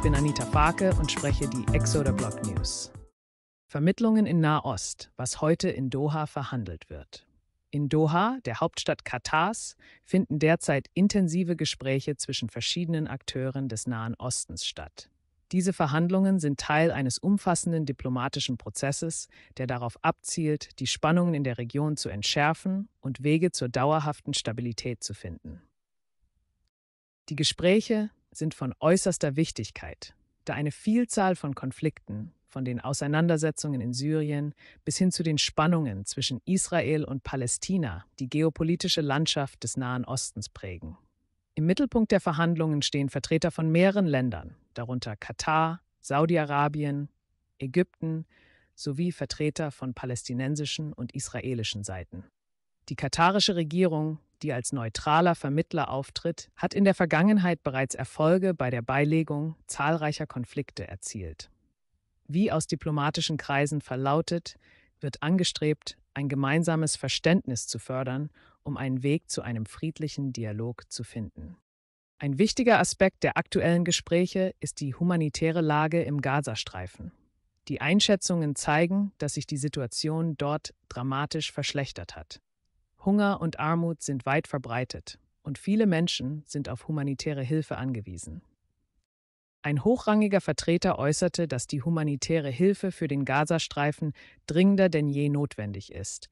Ich bin Anita Farke und spreche die Exoder Block News. Vermittlungen in Nahost, was heute in Doha verhandelt wird. In Doha, der Hauptstadt Katars, finden derzeit intensive Gespräche zwischen verschiedenen Akteuren des Nahen Ostens statt. Diese Verhandlungen sind Teil eines umfassenden diplomatischen Prozesses, der darauf abzielt, die Spannungen in der Region zu entschärfen und Wege zur dauerhaften Stabilität zu finden. Die Gespräche sind von äußerster Wichtigkeit, da eine Vielzahl von Konflikten, von den Auseinandersetzungen in Syrien bis hin zu den Spannungen zwischen Israel und Palästina die geopolitische Landschaft des Nahen Ostens prägen. Im Mittelpunkt der Verhandlungen stehen Vertreter von mehreren Ländern, darunter Katar, Saudi-Arabien, Ägypten sowie Vertreter von palästinensischen und israelischen Seiten. Die katarische Regierung, die als neutraler Vermittler auftritt, hat in der Vergangenheit bereits Erfolge bei der Beilegung zahlreicher Konflikte erzielt. Wie aus diplomatischen Kreisen verlautet, wird angestrebt, ein gemeinsames Verständnis zu fördern, um einen Weg zu einem friedlichen Dialog zu finden. Ein wichtiger Aspekt der aktuellen Gespräche ist die humanitäre Lage im Gazastreifen. Die Einschätzungen zeigen, dass sich die Situation dort dramatisch verschlechtert hat. Hunger und Armut sind weit verbreitet und viele Menschen sind auf humanitäre Hilfe angewiesen. Ein hochrangiger Vertreter äußerte, dass die humanitäre Hilfe für den Gazastreifen dringender denn je notwendig ist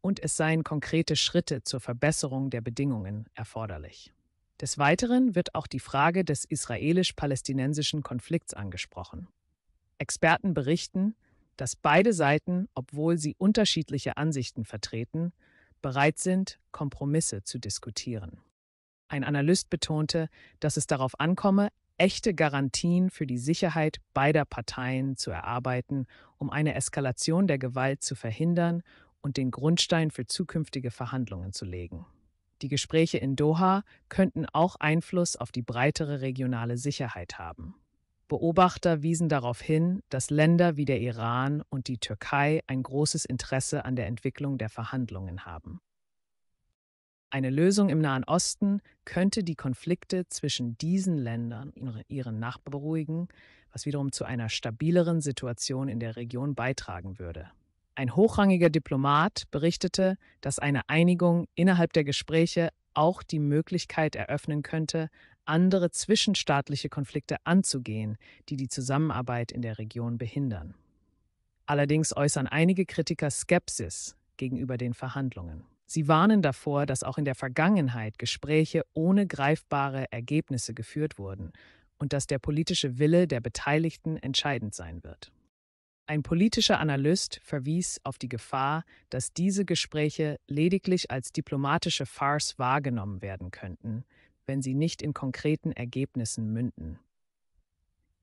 und es seien konkrete Schritte zur Verbesserung der Bedingungen erforderlich. Des Weiteren wird auch die Frage des israelisch-palästinensischen Konflikts angesprochen. Experten berichten, dass beide Seiten, obwohl sie unterschiedliche Ansichten vertreten, bereit sind, Kompromisse zu diskutieren. Ein Analyst betonte, dass es darauf ankomme, echte Garantien für die Sicherheit beider Parteien zu erarbeiten, um eine Eskalation der Gewalt zu verhindern und den Grundstein für zukünftige Verhandlungen zu legen. Die Gespräche in Doha könnten auch Einfluss auf die breitere regionale Sicherheit haben. Beobachter wiesen darauf hin, dass Länder wie der Iran und die Türkei ein großes Interesse an der Entwicklung der Verhandlungen haben. Eine Lösung im Nahen Osten könnte die Konflikte zwischen diesen Ländern und ihren Nachbarn beruhigen, was wiederum zu einer stabileren Situation in der Region beitragen würde. Ein hochrangiger Diplomat berichtete, dass eine Einigung innerhalb der Gespräche auch die Möglichkeit eröffnen könnte, andere zwischenstaatliche Konflikte anzugehen, die die Zusammenarbeit in der Region behindern. Allerdings äußern einige Kritiker Skepsis gegenüber den Verhandlungen. Sie warnen davor, dass auch in der Vergangenheit Gespräche ohne greifbare Ergebnisse geführt wurden und dass der politische Wille der Beteiligten entscheidend sein wird. Ein politischer Analyst verwies auf die Gefahr, dass diese Gespräche lediglich als diplomatische Farce wahrgenommen werden könnten, wenn sie nicht in konkreten Ergebnissen münden.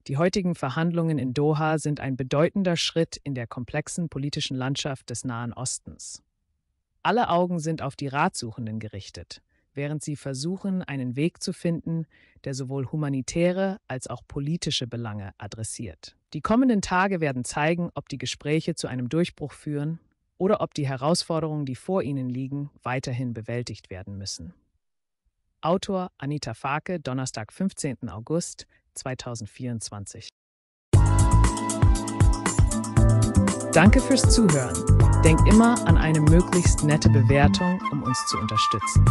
Die heutigen Verhandlungen in Doha sind ein bedeutender Schritt in der komplexen politischen Landschaft des Nahen Ostens. Alle Augen sind auf die Ratsuchenden gerichtet, während sie versuchen, einen Weg zu finden, der sowohl humanitäre als auch politische Belange adressiert. Die kommenden Tage werden zeigen, ob die Gespräche zu einem Durchbruch führen oder ob die Herausforderungen, die vor ihnen liegen, weiterhin bewältigt werden müssen. Autor Anita Farke, Donnerstag, 15. August 2024. Danke fürs Zuhören. Denk immer an eine möglichst nette Bewertung, um uns zu unterstützen.